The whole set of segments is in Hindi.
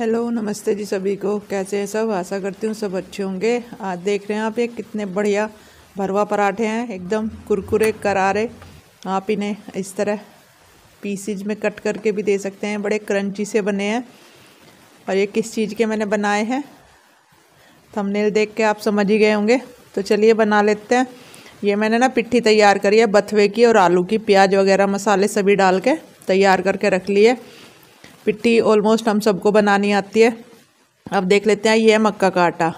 हेलो नमस्ते जी सभी को कैसे हैं सब आशा करती हूँ सब अच्छे होंगे आज देख रहे हैं आप ये कितने बढ़िया भरवा पराठे हैं एकदम कुरकुरे करारे आप इन्हें इस तरह पीसीज में कट करके भी दे सकते हैं बड़े क्रंची से बने हैं और ये किस चीज़ के मैंने बनाए हैं थंबनेल देख के आप समझ ही गए होंगे तो चलिए बना लेते हैं ये मैंने ना पिट्ठी तैयार करी है बथवे की और आलू की प्याज वगैरह मसाले सभी डाल के तैयार करके रख लिए पिट्टी ऑलमोस्ट हम सबको बनानी आती है अब देख लेते हैं ये है मक्का का आटा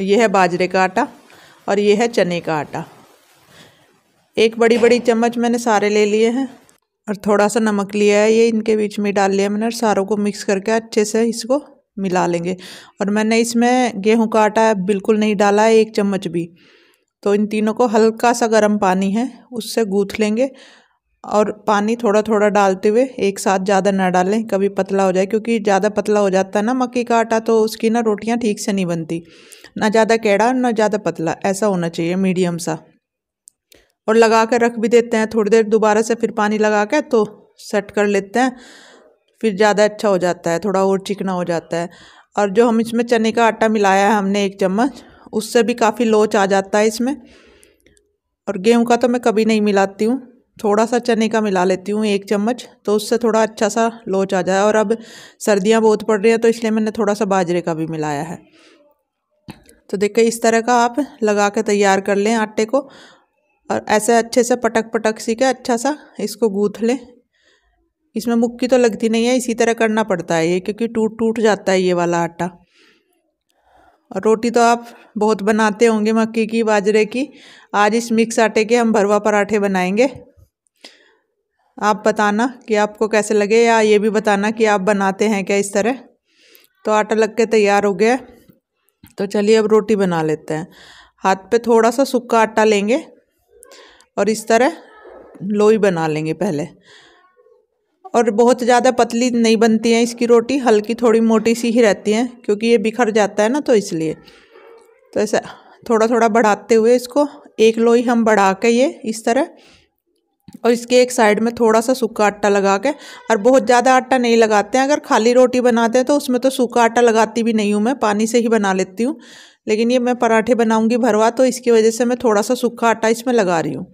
ये है बाजरे का आटा और ये है चने का आटा एक बड़ी बड़ी चम्मच मैंने सारे ले लिए हैं और थोड़ा सा नमक लिया है ये इनके बीच में डाल लिया मैंने और सारों को मिक्स करके अच्छे से इसको मिला लेंगे और मैंने इसमें गेहूं का आटा बिल्कुल नहीं डाला है एक चम्मच भी तो इन तीनों को हल्का सा गर्म पानी है उससे गूँथ लेंगे और पानी थोड़ा थोड़ा डालते हुए एक साथ ज़्यादा ना डालें कभी पतला हो जाए क्योंकि ज़्यादा पतला हो जाता है ना मक्की का आटा तो उसकी ना रोटियाँ ठीक से नहीं बनती ना ज़्यादा केड़ा ना ज़्यादा पतला ऐसा होना चाहिए मीडियम सा और लगा कर रख भी देते हैं थोड़ी देर दोबारा से फिर पानी लगा कर तो सेट कर लेते हैं फिर ज़्यादा अच्छा हो जाता है थोड़ा और चिकना हो जाता है और जो हम इसमें चने का आटा मिलाया है हमने एक चम्मच उससे भी काफ़ी लोच आ जाता है इसमें और गेहूँ का तो मैं कभी नहीं मिलाती हूँ थोड़ा सा चने का मिला लेती हूँ एक चम्मच तो उससे थोड़ा अच्छा सा लोच आ जाए और अब सर्दियाँ बहुत पड़ रही हैं तो इसलिए मैंने थोड़ा सा बाजरे का भी मिलाया है तो देखिए इस तरह का आप लगा के तैयार कर लें आटे को और ऐसे अच्छे से पटक पटक सी के अच्छा सा इसको गूँथ लें इसमें मुक्की तो लगती नहीं है इसी तरह करना पड़ता है ये क्योंकि टूट टूट जाता है ये वाला आटा और रोटी तो आप बहुत बनाते होंगे मक्की की बाजरे की आज इस मिक्स आटे के हम भरवा पराठे बनाएंगे आप बताना कि आपको कैसे लगे या ये भी बताना कि आप बनाते हैं क्या इस तरह तो आटा लग के तैयार हो गया तो चलिए अब रोटी बना लेते हैं हाथ पे थोड़ा सा सूखा आटा लेंगे और इस तरह लोई बना लेंगे पहले और बहुत ज़्यादा पतली नहीं बनती है इसकी रोटी हल्की थोड़ी मोटी सी ही रहती है क्योंकि ये बिखर जाता है ना तो इसलिए तो ऐसा थोड़ा थोड़ा बढ़ाते हुए इसको एक लोई हम बढ़ा के ये इस तरह और इसके एक साइड में थोड़ा सा सूखा आटा लगा के और बहुत ज़्यादा आटा नहीं लगाते हैं अगर खाली रोटी बनाते हैं तो उसमें तो सूखा आटा लगाती भी नहीं हूँ मैं पानी से ही बना लेती हूँ लेकिन ये मैं पराठे बनाऊँगी भरवा तो इसकी वजह से मैं थोड़ा सा सूखा आटा इसमें लगा रही हूँ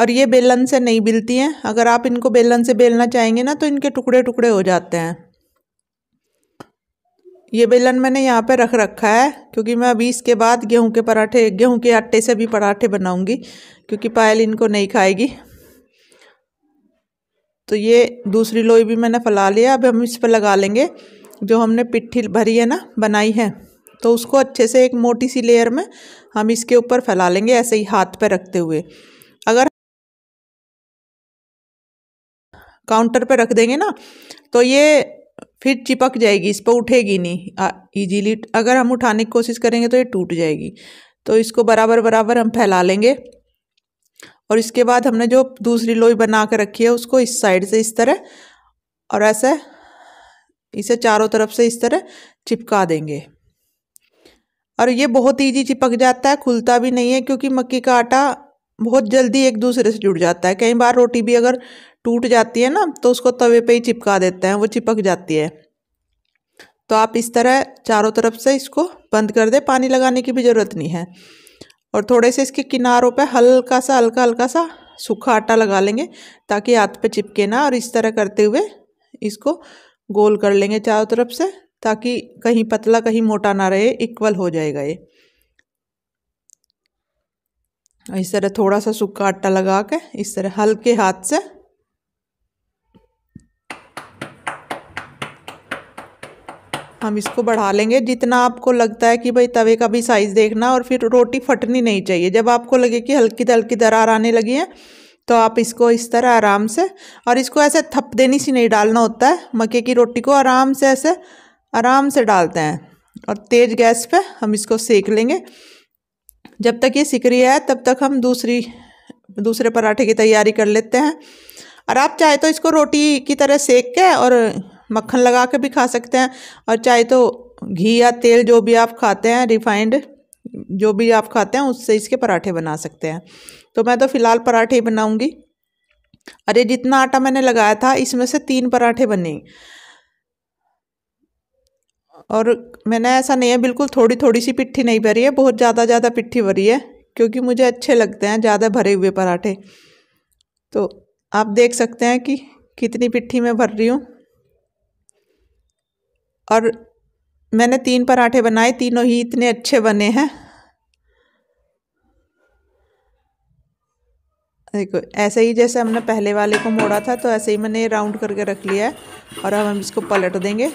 और ये बेलन से नहीं बिलती हैं अगर आप इनको बेलन से बेलना चाहेंगे ना तो इनके टुकड़े टुकड़े हो जाते हैं ये बेलन मैंने यहाँ पे रख रखा है क्योंकि मैं अभी इसके बाद गेहूं के पराठे गेहूं के आटे से भी पराठे बनाऊंगी क्योंकि पायल इनको नहीं खाएगी तो ये दूसरी लोई भी मैंने फैला लिया अब हम इस पर लगा लेंगे जो हमने पिट्ठी भरी है ना बनाई है तो उसको अच्छे से एक मोटी सी लेयर में हम इसके ऊपर फैला लेंगे ऐसे ही हाथ पे रखते हुए अगर काउंटर पर रख देंगे ना तो ये फिर चिपक जाएगी इस पर उठेगी नहीं ईजीली अगर हम उठाने की कोशिश करेंगे तो ये टूट जाएगी तो इसको बराबर बराबर हम फैला लेंगे और इसके बाद हमने जो दूसरी लोई बना कर रखी है उसको इस साइड से इस तरह और ऐसे इसे चारों तरफ से इस तरह चिपका देंगे और ये बहुत ईजी चिपक जाता है खुलता भी नहीं है क्योंकि मक्की का आटा बहुत जल्दी एक दूसरे से जुड़ जाता है कई बार रोटी भी अगर टूट जाती है ना तो उसको तवे पे ही चिपका देते हैं वो चिपक जाती है तो आप इस तरह चारों तरफ से इसको बंद कर दें पानी लगाने की भी ज़रूरत नहीं है और थोड़े से इसके किनारों पे हल्का सा हल्का हल्का सा सूखा आटा लगा लेंगे ताकि हाथ पे चिपके ना और इस तरह करते हुए इसको गोल कर लेंगे चारों तरफ से ताकि कहीं पतला कहीं मोटा ना रहे इक्वल हो जाएगा ये इस तरह थोड़ा सा सूखा आटा लगा के इस तरह हल्के हाथ से हम इसको बढ़ा लेंगे जितना आपको लगता है कि भाई तवे का भी साइज़ देखना और फिर रोटी फटनी नहीं चाहिए जब आपको लगे कि हल्की हल्की दरार आने लगी है तो आप इसको इस तरह आराम से और इसको ऐसे थप देनी सी नहीं डालना होता है मक्के की रोटी को आराम से ऐसे आराम से डालते हैं और तेज़ गैस पे हम इसको सेक लेंगे जब तक ये सिक रही है तब तक हम दूसरी दूसरे पराठे की तैयारी कर लेते हैं और आप चाहे तो इसको रोटी की तरह सेक के और मक्खन लगा के भी खा सकते हैं और चाहे तो घी या तेल जो भी आप खाते हैं रिफाइंड जो भी आप खाते हैं उससे इसके पराठे बना सकते हैं तो मैं तो फ़िलहाल पराठे ही बनाऊँगी अरे जितना आटा मैंने लगाया था इसमें से तीन पराठे बने और मैंने ऐसा नहीं है बिल्कुल थोड़ी थोड़ी सी पिट्ठी नहीं भरी है बहुत ज़्यादा ज़्यादा पिट्ठी भरी है क्योंकि मुझे अच्छे लगते हैं ज़्यादा भरे हुए पराठे तो आप देख सकते हैं कि कितनी पिट्ठी मैं भर रही हूँ और मैंने तीन पराठे बनाए तीनों ही इतने अच्छे बने हैं देखो ऐसे ही जैसे हमने पहले वाले को मोड़ा था तो ऐसे ही मैंने राउंड करके रख लिया है और अब हम इसको पलट देंगे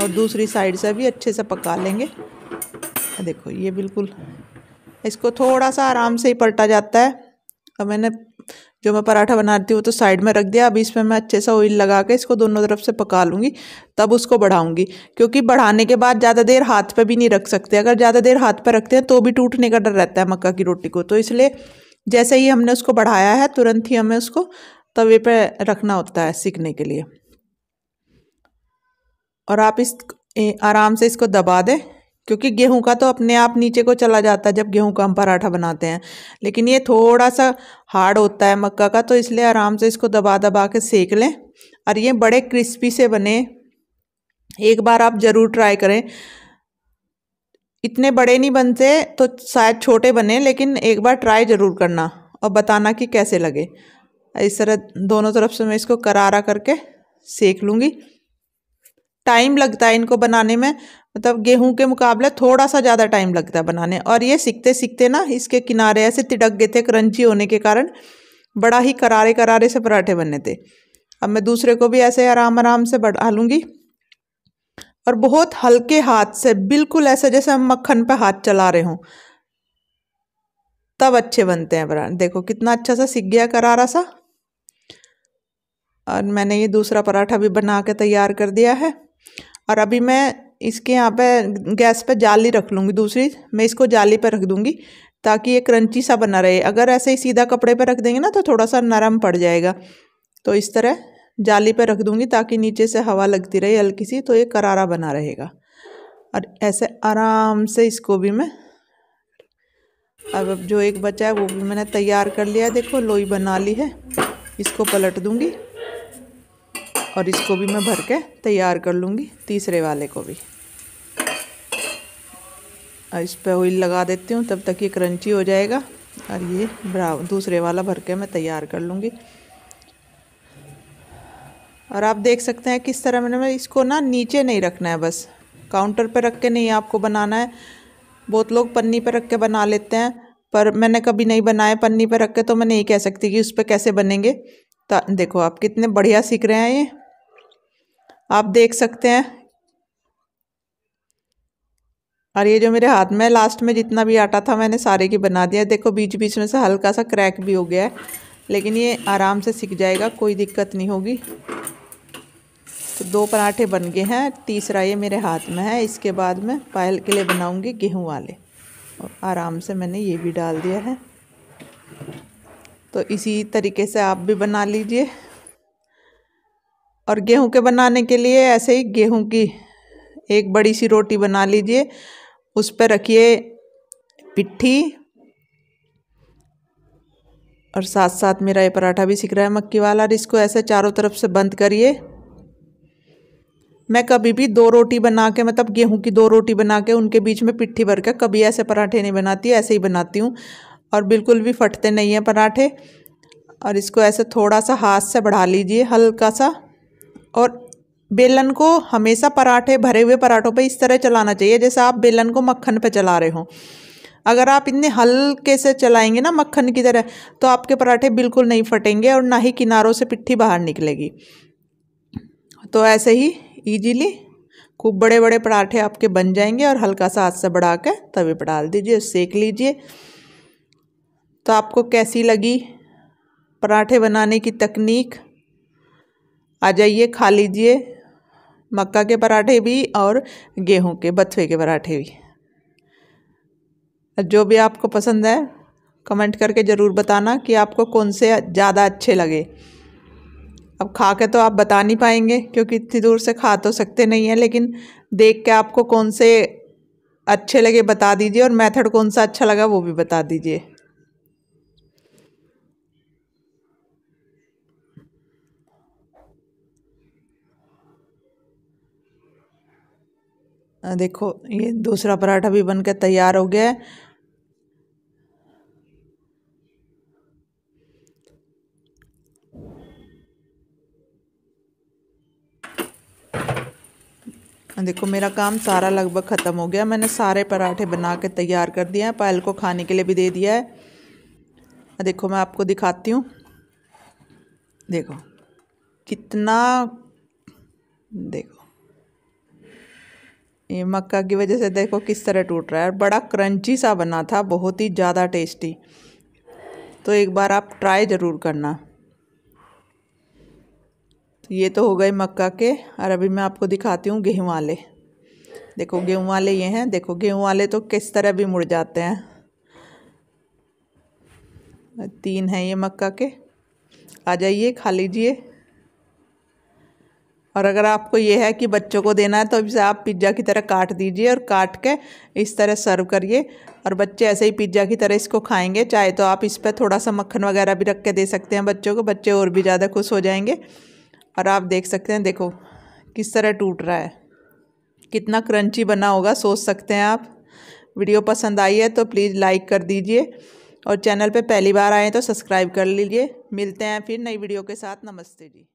और दूसरी साइड से भी अच्छे से पका लेंगे देखो ये बिल्कुल इसको थोड़ा सा आराम से ही पलटा जाता है अब मैंने जो मैं पराठा बनाती हूँ तो साइड में रख दिया अभी इसमें मैं अच्छे से ऑयल लगा के इसको दोनों तरफ से पका लूँगी तब उसको बढ़ाऊँगी क्योंकि बढ़ाने के बाद ज़्यादा देर हाथ पे भी नहीं रख सकते अगर ज़्यादा देर हाथ पे रखते हैं तो भी टूटने का डर रहता है मक्का की रोटी को तो इसलिए जैसे ही हमने उसको बढ़ाया है तुरंत ही हमें उसको तवे पर रखना होता है सीखने के लिए और आप इस आराम से इसको दबा दें क्योंकि गेहूं का तो अपने आप नीचे को चला जाता है जब गेहूं का हम पराठा बनाते हैं लेकिन ये थोड़ा सा हार्ड होता है मक्का का तो इसलिए आराम से इसको दबा दबा के सेक लें और ये बड़े क्रिस्पी से बने एक बार आप ज़रूर ट्राई करें इतने बड़े नहीं बनते तो शायद छोटे बने लेकिन एक बार ट्राई ज़रूर करना और बताना कि कैसे लगे इस तरह दोनों तरफ से मैं इसको करारा करके सेक लूँगी टाइम लगता है इनको बनाने में मतलब गेहूं के मुकाबले थोड़ा सा ज़्यादा टाइम लगता है बनाने और ये सीखते सीखते ना इसके किनारे ऐसे तिड़क गए थे क्रंची होने के कारण बड़ा ही करारे करारे से पराठे बने थे अब मैं दूसरे को भी ऐसे आराम आराम से बढ़ा लूँगी और बहुत हल्के हाथ से बिल्कुल ऐसे जैसे हम मक्खन पर हाथ चला रहे हों तब अच्छे बनते हैं पराठे देखो कितना अच्छा सा सीख गया करारा सा और मैंने ये दूसरा पराठा भी बना के तैयार कर दिया है और अभी मैं इसके यहाँ पे गैस पे जाली रख लूँगी दूसरी मैं इसको जाली पे रख दूँगी ताकि ये क्रंची सा बना रहे अगर ऐसे ही सीधा कपड़े पे रख देंगे ना तो थोड़ा सा नरम पड़ जाएगा तो इस तरह जाली पे रख दूँगी ताकि नीचे से हवा लगती रहे हल्की सी तो ये करारा बना रहेगा और ऐसे आराम से इसको भी मैं अब जो एक बचा है वो भी मैंने तैयार कर लिया है देखो लोई बना ली है इसको पलट दूँगी और इसको भी मैं भर के तैयार कर लूँगी तीसरे वाले को भी और इस पर ऑइल लगा देती हूँ तब तक ये क्रंची हो जाएगा और ये ब्राउन दूसरे वाला भर के मैं तैयार कर लूँगी और आप देख सकते हैं किस तरह मैंने इसको ना नीचे नहीं रखना है बस काउंटर पर रख के नहीं आपको बनाना है बहुत लोग पन्नी पर रख के बना लेते हैं पर मैंने कभी नहीं बनाए पन्नी पर रख के तो मैं नहीं कह सकती कि उस पर कैसे बनेंगे तो देखो आप कितने बढ़िया सीख रहे हैं ये आप देख सकते हैं और ये जो मेरे हाथ में लास्ट में जितना भी आटा था मैंने सारे की बना दिया देखो बीच बीच में से हल्का सा क्रैक भी हो गया है लेकिन ये आराम से सीख जाएगा कोई दिक्कत नहीं होगी तो दो पराठे बन गए हैं तीसरा ये मेरे हाथ में है इसके बाद मैं पायल के लिए बनाऊंगी गेहूं वाले और आराम से मैंने ये भी डाल दिया है तो इसी तरीके से आप भी बना लीजिए और गेहूं के बनाने के लिए ऐसे ही गेहूं की एक बड़ी सी रोटी बना लीजिए उस पर रखिए पिट्ठी और साथ साथ मेरा ये पराठा भी सिक रहा है मक्की वाला और इसको ऐसे चारों तरफ से बंद करिए मैं कभी भी दो रोटी बना के मतलब गेहूं की दो रोटी बना के उनके बीच में पिट्ठी भर के कभी ऐसे पराठे नहीं बनाती ऐसे ही बनाती हूँ और बिल्कुल भी फटते नहीं हैं पराठे और इसको ऐसे थोड़ा सा हाथ से बढ़ा लीजिए हल्का सा और बेलन को हमेशा पराठे भरे हुए पराठों पर इस तरह चलाना चाहिए जैसे आप बेलन को मक्खन पर चला रहे हो अगर आप इतने हल्के से चलाएंगे ना मक्खन की तरह तो आपके पराठे बिल्कुल नहीं फटेंगे और ना ही किनारों से पिट्ठी बाहर निकलेगी तो ऐसे ही ईजीली खूब बड़े बड़े पराठे आपके बन जाएंगे और हल्का सा हाथ से बढ़ा कर तवे पर डाल दीजिए सेक लीजिए तो आपको कैसी लगी पराठे बनाने की तकनीक आ जाइए खा लीजिए मक्का के पराठे भी और गेहूं के बथुए के पराठे भी जो भी आपको पसंद है कमेंट करके ज़रूर बताना कि आपको कौन से ज़्यादा अच्छे लगे अब खा के तो आप बता नहीं पाएंगे क्योंकि इतनी दूर से खा तो सकते नहीं हैं लेकिन देख के आपको कौन से अच्छे लगे बता दीजिए और मेथड कौन सा अच्छा लगा वो भी बता दीजिए देखो ये दूसरा पराठा भी बनकर तैयार हो गया है देखो मेरा काम सारा लगभग ख़त्म हो गया मैंने सारे पराठे बना के तैयार कर दिए हैं पायल को खाने के लिए भी दे दिया है देखो मैं आपको दिखाती हूँ देखो कितना देखो ये मक्का की वजह से देखो किस तरह टूट रहा है और बड़ा क्रंची सा बना था बहुत ही ज़्यादा टेस्टी तो एक बार आप ट्राई ज़रूर करना तो ये तो हो गए मक्का के और अभी मैं आपको दिखाती हूँ गेहूँ वाले देखो गेहूँ वाले ये हैं देखो गेहूँ वाले तो किस तरह भी मुड़ जाते हैं तीन हैं ये मक्का के आ जाइए खा लीजिए और अगर आपको ये है कि बच्चों को देना है तो इसे आप पिज्ज़ा की तरह काट दीजिए और काट के इस तरह सर्व करिए और बच्चे ऐसे ही पिज्ज़ा की तरह इसको खाएंगे चाहे तो आप इस पर थोड़ा सा मक्खन वगैरह भी रख के दे सकते हैं बच्चों को बच्चे और भी ज़्यादा खुश हो जाएंगे और आप देख सकते हैं देखो किस तरह टूट रहा है कितना क्रंची बना होगा सोच सकते हैं आप वीडियो पसंद आई है तो प्लीज़ लाइक कर दीजिए और चैनल पर पहली बार आए तो सब्सक्राइब कर लीजिए मिलते हैं फिर नई वीडियो के साथ नमस्ते जी